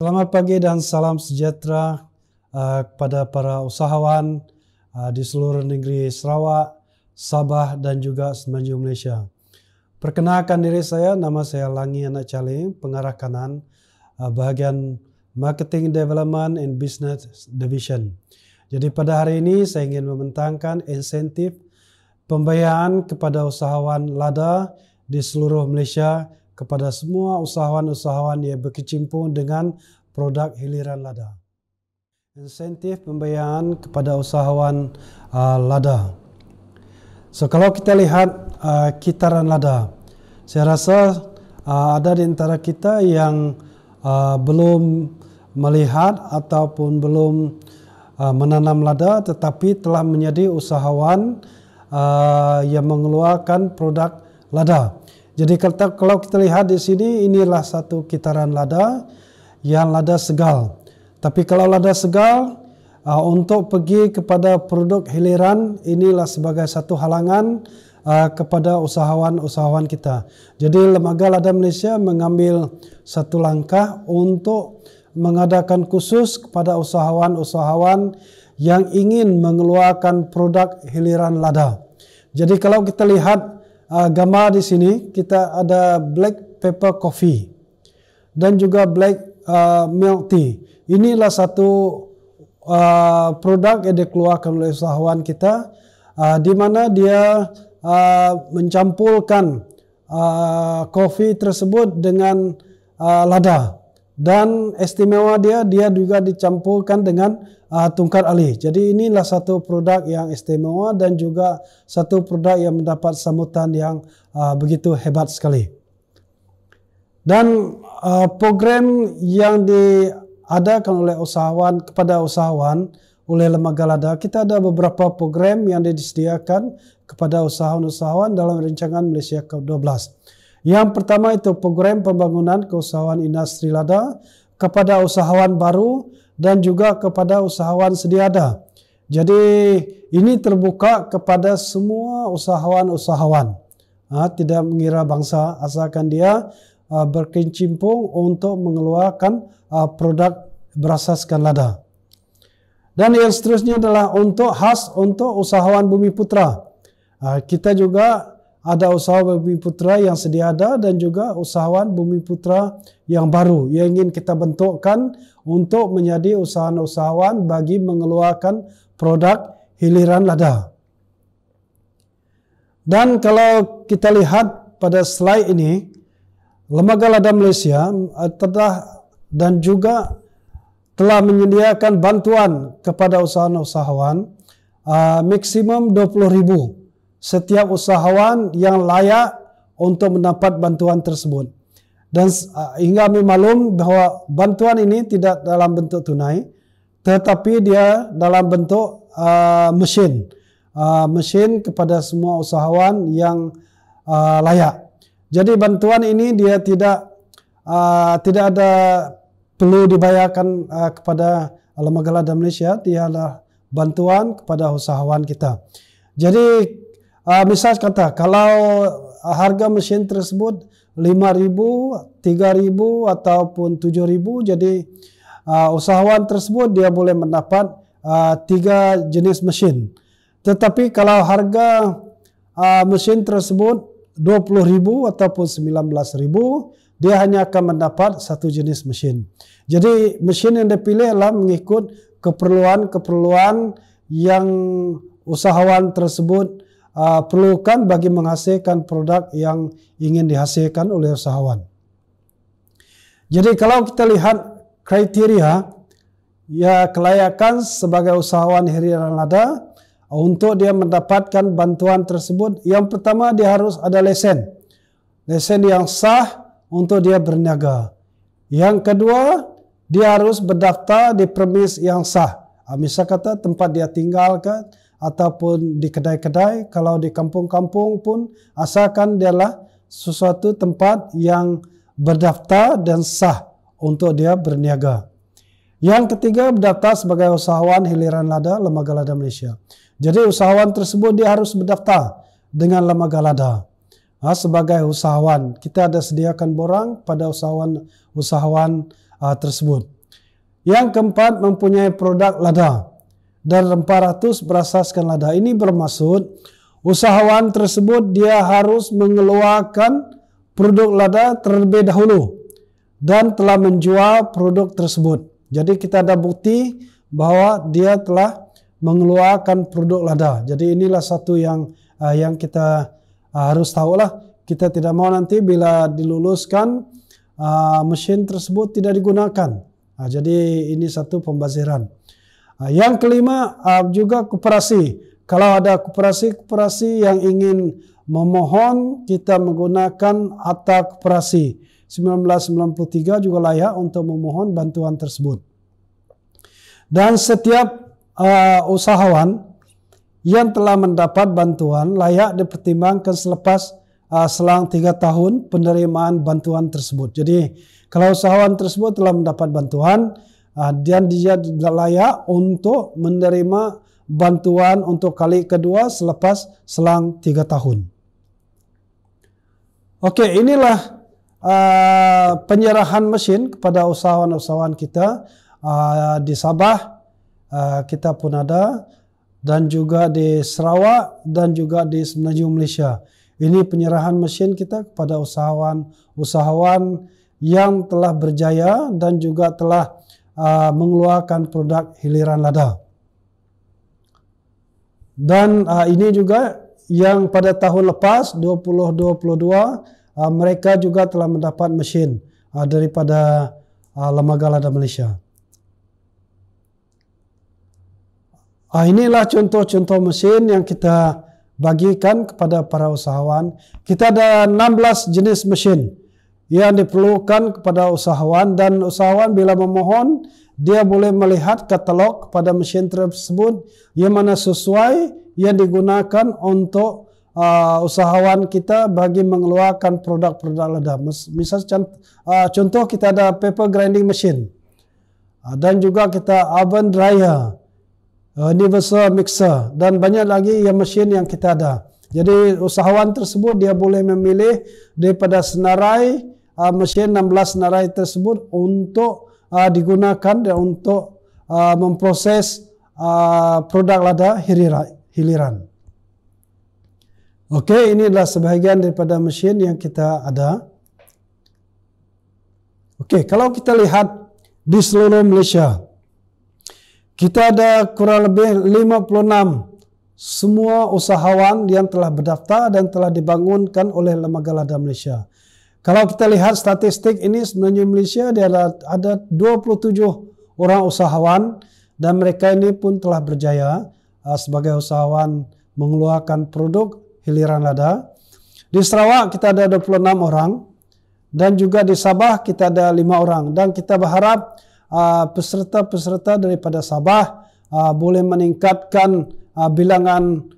Selamat pagi dan salam sejahtera uh, kepada para usahawan uh, di seluruh negeri Sarawak, Sabah, dan juga Semenanjung Malaysia. Perkenalkan diri saya, nama saya Langi Anak Cali, pengarah kanan uh, bahagian Marketing Development and Business Division. Jadi pada hari ini saya ingin membentangkan insentif pembayaran kepada usahawan lada di seluruh Malaysia kepada semua usahawan-usahawan yang berkecimpung dengan produk hiliran lada. Insentif pembayaran kepada usahawan uh, lada. So kalau kita lihat uh, kitaran lada, saya rasa uh, ada di antara kita yang uh, belum melihat ataupun belum uh, menanam lada tetapi telah menjadi usahawan uh, yang mengeluarkan produk lada. Jadi kalau kita lihat di sini inilah satu kitaran lada yang lada segal. Tapi kalau lada segal uh, untuk pergi kepada produk hiliran inilah sebagai satu halangan uh, kepada usahawan-usahawan kita. Jadi Lembaga Lada Malaysia mengambil satu langkah untuk mengadakan khusus kepada usahawan-usahawan yang ingin mengeluarkan produk hiliran lada. Jadi kalau kita lihat uh, gambar di sini kita ada black pepper coffee dan juga black uh, milk tea. Inilah satu uh, produk yang dikeluarkan oleh usahawan kita uh, di mana dia uh, mencampurkan uh, kopi tersebut dengan uh, lada dan istimewa dia dia juga dicampurkan dengan uh, tungkat alih. Jadi inilah satu produk yang istimewa dan juga satu produk yang mendapat sambutan yang uh, begitu hebat sekali. Dan uh, program yang diadakan oleh usahawan kepada usahawan oleh lembaga lada, kita ada beberapa program yang disediakan kepada usahawan-usahawan dalam rancangan Malaysia ke-12. Yang pertama itu program pembangunan keusahawan industri lada kepada usahawan baru dan juga kepada usahawan sedia ada. Jadi ini terbuka kepada semua usahawan-usahawan. Ah, tidak mengira bangsa asalkan dia Uh, berkecimpung untuk mengeluarkan uh, produk berasaskan lada. Dan yang seterusnya adalah untuk khas untuk usahawan Bumi Putra. Uh, kita juga ada usahawan Bumi Putra yang sedia ada dan juga usahawan Bumi Putra yang baru yang ingin kita bentukkan untuk menjadi usahawan-usahawan bagi mengeluarkan produk hiliran lada. Dan kalau kita lihat pada slide ini, Lembaga Lada Malaysia eh, telah dan juga telah menyediakan bantuan kepada usahawan-usahawan uh, maksimum 20,000 setiap usahawan yang layak untuk mendapat bantuan tersebut. Dan uh, hingga kami maklum bahawa bantuan ini tidak dalam bentuk tunai tetapi dia dalam bentuk uh, mesin. Uh, mesin kepada semua usahawan yang uh, layak. Jadi bantuan ini dia tidak uh, tidak ada perlu dibayarkan uh, kepada lembaga lada Malaysia, dia adalah bantuan kepada usahawan kita. Jadi uh, misal kata kalau harga mesin tersebut 5.000, 3.000 ataupun 7.000 jadi uh, usahawan tersebut dia boleh mendapat uh, tiga jenis mesin. Tetapi kalau harga uh, mesin tersebut ribu ataupun ribu dia hanya akan mendapat satu jenis mesin. Jadi mesin yang dipilih adalah mengikut keperluan-keperluan yang usahawan tersebut uh, perlukan bagi menghasilkan produk yang ingin dihasilkan oleh usahawan. Jadi kalau kita lihat kriteria ya kelayakan sebagai usahawan dan lada untuk dia mendapatkan bantuan tersebut, yang pertama dia harus ada lesen. Lesen yang sah untuk dia berniaga. Yang kedua, dia harus berdaftar di permis yang sah. Ah, misal kata tempat dia tinggalkan ataupun di kedai-kedai, kalau di kampung-kampung pun asalkan dia lah sesuatu tempat yang berdaftar dan sah untuk dia berniaga. Yang ketiga, berdaftar sebagai usahawan hiliran lada Lembaga Lada Malaysia. Jadi usahawan tersebut dia harus berdaftar dengan lembaga lada. Ha, ah, sebagai usahawan, kita ada sediakan borang pada usahawan usahawan uh, tersebut. Yang keempat mempunyai produk lada dan 400 berasaskan lada. Ini bermaksud usahawan tersebut dia harus mengeluarkan produk lada terlebih dahulu dan telah menjual produk tersebut. Jadi kita ada bukti bahwa dia telah mengeluarkan produk lada. Jadi inilah satu yang uh, yang kita uh, harus lah. Kita tidak mau nanti bila diluluskan uh, mesin tersebut tidak digunakan. Uh, jadi ini satu pembaziran. Uh, yang kelima uh, juga koperasi. Kalau ada koperasi-koperasi yang ingin memohon kita menggunakan akta koperasi 1993 juga layak untuk memohon bantuan tersebut. Dan setiap uh, usahawan yang telah mendapat bantuan layak dipertimbangkan selepas uh, selang tiga tahun penerimaan bantuan tersebut. Jadi kalau usahawan tersebut telah mendapat bantuan uh, dan dia tidak layak untuk menerima bantuan untuk kali kedua selepas selang tiga tahun. Oke, inilah uh, penyerahan mesin kepada usahawan-usahawan kita uh, di Sabah Uh, kita pun ada dan juga di Sarawak dan juga di Semenanjung Malaysia. Ini penyerahan mesin kita kepada usahawan-usahawan yang telah berjaya dan juga telah uh, mengeluarkan produk hiliran lada. Dan uh, ini juga yang pada tahun lepas 2022 Uh, mereka juga telah mendapat mesin uh, daripada uh, Lembaga Lada Malaysia. Ah, inilah contoh-contoh mesin yang kita bagikan kepada para usahawan. Kita ada 16 jenis mesin yang diperlukan kepada usahawan dan usahawan bila memohon dia boleh melihat katalog kepada mesin tersebut yang mana sesuai yang digunakan untuk uh, usahawan kita bagi mengeluarkan produk-produk ledah. Misal ah, contoh kita ada paper grinding machine ah, dan juga kita oven dryer Ah, universal mixer dan banyak lagi yang mesin yang kita ada. Jadi usahawan tersebut dia boleh memilih daripada senarai uh, mesin 16 senarai tersebut untuk uh, digunakan dan untuk uh, memproses uh, produk lada hiliran. Okey, ini adalah sebahagian daripada mesin yang kita ada. Okey, kalau kita lihat di seluruh Malaysia, Kita ada kurang lebih 56 semua usahawan yang telah berdaftar dan telah dibangunkan oleh Lembaga Lada Malaysia. Kalau kita lihat statistik ini sebenarnya Malaysia dia ada, ada 27 orang usahawan dan mereka ini pun telah berjaya uh, sebagai usahawan mengeluarkan produk hiliran lada. Di Sarawak kita ada 26 orang dan juga di Sabah kita ada 5 orang dan kita berharap Ah, peserta-peserta daripada Sabah ah, boleh meningkatkan ah, bilangan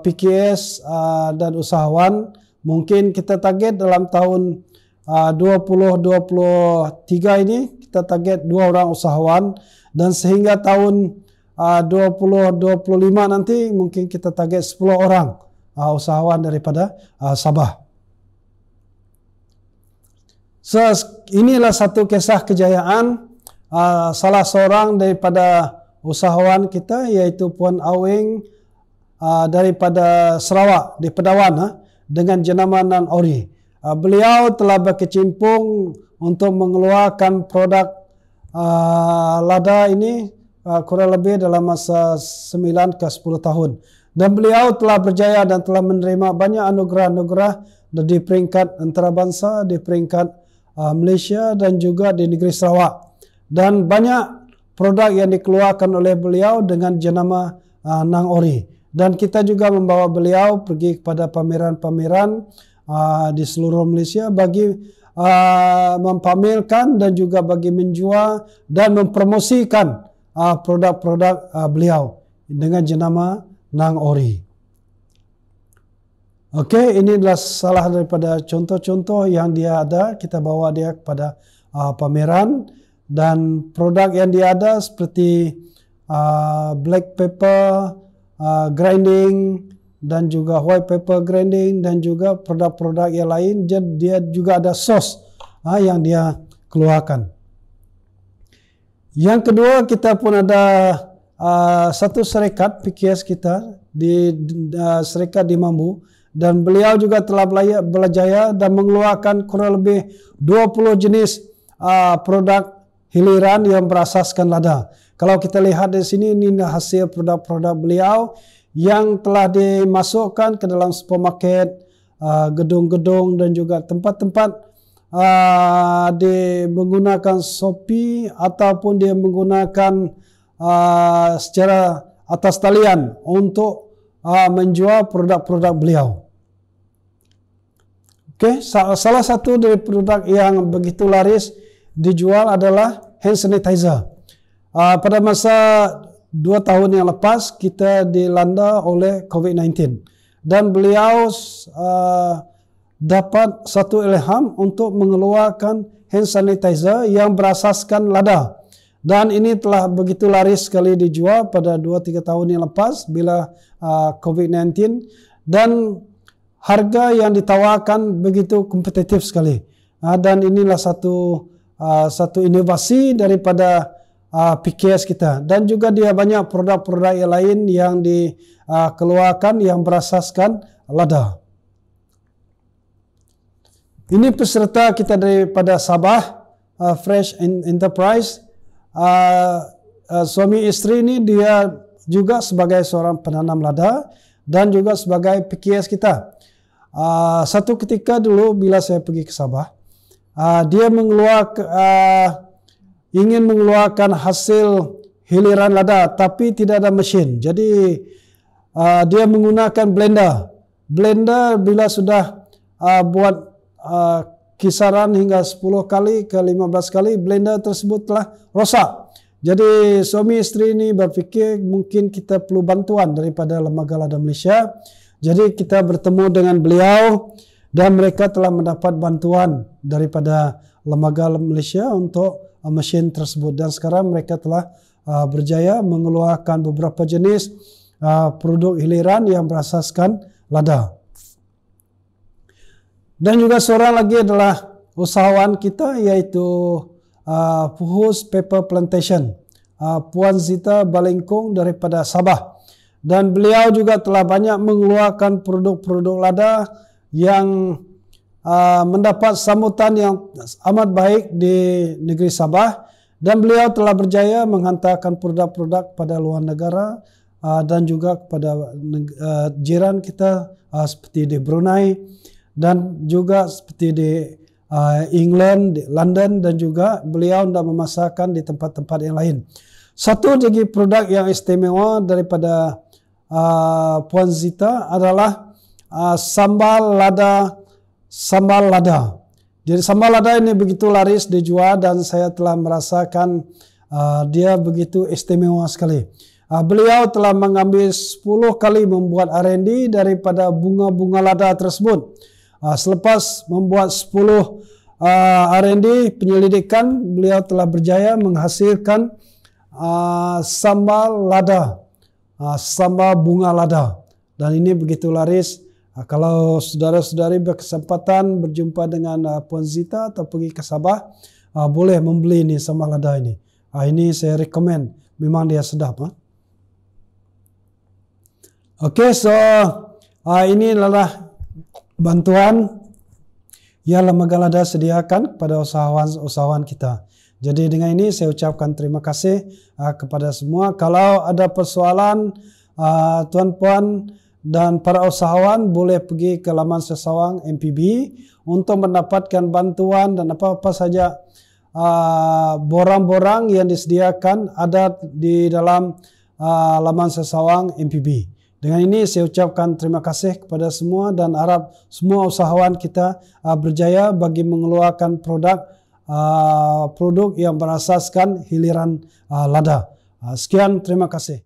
PKS dan usahawan. Mungkin kita target dalam tahun 2023 ini kita target dua orang usahawan dan sehingga tahun 2025 nanti mungkin kita target 10 orang usahawan daripada Sabah. So, inilah satu kisah kejayaan Ah, salah seorang daripada usahawan kita iaitu Puan Awing ah, daripada Sarawak di Pedawan ha, dengan jenama Nan Ori. Ah, beliau telah berkecimpung untuk mengeluarkan produk lada ini uh, kurang lebih dalam masa 9 ke 10 tahun. Dan beliau telah berjaya dan telah menerima banyak anugerah-anugerah di peringkat antarabangsa, di peringkat Malaysia dan juga di negeri Sarawak. dan banyak produk yang dikeluarkan oleh beliau dengan jenama uh, Nang Ori dan kita juga membawa beliau pergi kepada pameran-pameran uh, di seluruh Malaysia bagi uh, mempamerkan dan juga bagi menjual dan mempromosikan uh, produk-produk uh, uh, beliau dengan jenama Nang Ori. Okey, ini adalah salah daripada contoh-contoh yang dia ada kita bawa dia kepada uh, pameran dan produk yang dia ada seperti uh, black pepper uh, grinding dan juga white pepper grinding dan juga produk-produk yang lain dia juga ada sos uh, yang dia keluarkan. Yang kedua kita pun ada uh, satu serikat PKS kita di uh, serikat di Mambu dan beliau juga telah belajar, belajar dan mengeluarkan kurang lebih 20 jenis uh, produk Hiliran yang berasaskan lada. Kalau kita lihat di sini ini hasil produk-produk beliau yang telah dimasukkan ke dalam supermarket, uh, gedung-gedung dan juga tempat-tempat uh, di menggunakan Shopee ataupun dia menggunakan uh, secara atas talian untuk menjual produk-produk beliau. Oke, okay? salah satu dari produk yang begitu laris dijual adalah hand sanitizer. Uh, pada masa dua tahun yang lepas kita dilanda oleh COVID-19 dan beliau uh, dapat satu ilham untuk mengeluarkan hand sanitizer yang berasaskan lada dan ini telah begitu laris sekali dijual pada 2-3 tahun yang lepas bila uh, ah, COVID-19 dan harga yang ditawarkan begitu kompetitif sekali uh, dan inilah satu Uh, satu inovasi daripada uh, PKS kita dan juga dia banyak produk-produk yang lain yang dikeluarkan uh, yang berasaskan lada. Ini peserta kita daripada Sabah uh, Fresh Enterprise. Uh, uh, suami istri ini dia juga sebagai seorang penanam lada dan juga sebagai PKS kita. Uh, satu ketika dulu bila saya pergi ke Sabah, uh, dia mengeluarkan uh, ingin mengeluarkan hasil hiliran lada tapi tidak ada mesin. Jadi uh, dia menggunakan blender. Blender bila sudah uh, buat uh, kisaran hingga 10 kali ke 15 kali blender tersebut telah rosak. Jadi suami istri ini berpikir mungkin kita perlu bantuan daripada Lembaga Lada Malaysia. Jadi kita bertemu dengan beliau dan mereka telah mendapat bantuan daripada lembaga Malaysia untuk uh, mesin tersebut dan sekarang mereka telah uh, berjaya mengeluarkan beberapa jenis uh, produk hiliran yang berasaskan lada. Dan juga seorang lagi adalah usahawan kita iaitu uh, Puhus Paper Plantation, uh, Puan Zita Balengkong daripada Sabah. Dan beliau juga telah banyak mengeluarkan produk-produk lada yang uh, mendapat sambutan yang amat baik di negeri Sabah dan beliau telah berjaya menghantarkan produk-produk pada luar negara uh, dan juga kepada uh, jiran kita uh, seperti di Brunei dan juga seperti di uh, England, di London dan juga beliau hendak memasarkan di tempat-tempat yang lain. Satu lagi produk yang istimewa daripada uh, Puan Zita adalah Ah, sambal lada sambal lada. Jadi sambal lada ini begitu laris dijual dan saya telah merasakan uh, dia begitu istimewa sekali. Uh, beliau telah mengambil 10 kali membuat R&D daripada bunga-bunga lada tersebut. Uh, selepas membuat 10 uh, R&D penyelidikan, beliau telah berjaya menghasilkan uh, sambal lada, uh, sambal bunga lada. Dan ini begitu laris Uh, kalau saudara-saudari berkesempatan berjumpa dengan uh, Puan Zita atau pergi ke Sabah, uh, boleh membeli ini sama lada ini. Uh, ini saya rekomend, Memang dia sedap. Huh? Oke, so uh, ini adalah bantuan yang Lembaga Lada sediakan kepada usahawan-usahawan kita. Jadi dengan ini saya ucapkan terima kasih uh, kepada semua. Kalau ada persoalan, uh, tuan-puan, dan para usahawan boleh pergi ke laman Sesawang MPB untuk mendapatkan bantuan dan apa-apa saja uh, borang-borang uh, yang disediakan ada di dalam uh, laman Sesawang MPB. Dengan ini saya ucapkan terima kasih kepada semua dan harap semua usahawan kita uh, berjaya bagi mengeluarkan produk uh, produk yang berasaskan hiliran uh, lada. Uh, sekian terima kasih.